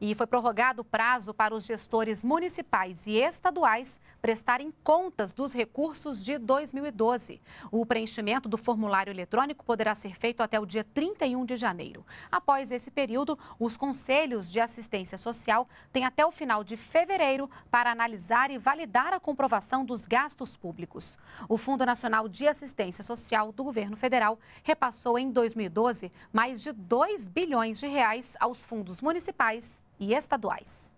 E foi prorrogado o prazo para os gestores municipais e estaduais prestarem contas dos recursos de 2012. O preenchimento do formulário eletrônico poderá ser feito até o dia 31 de janeiro. Após esse período, os conselhos de assistência social têm até o final de fevereiro para analisar e validar a comprovação dos gastos públicos. O Fundo Nacional de Assistência Social do governo federal repassou em 2012 mais de 2 bilhões de reais aos fundos municipais e estaduais.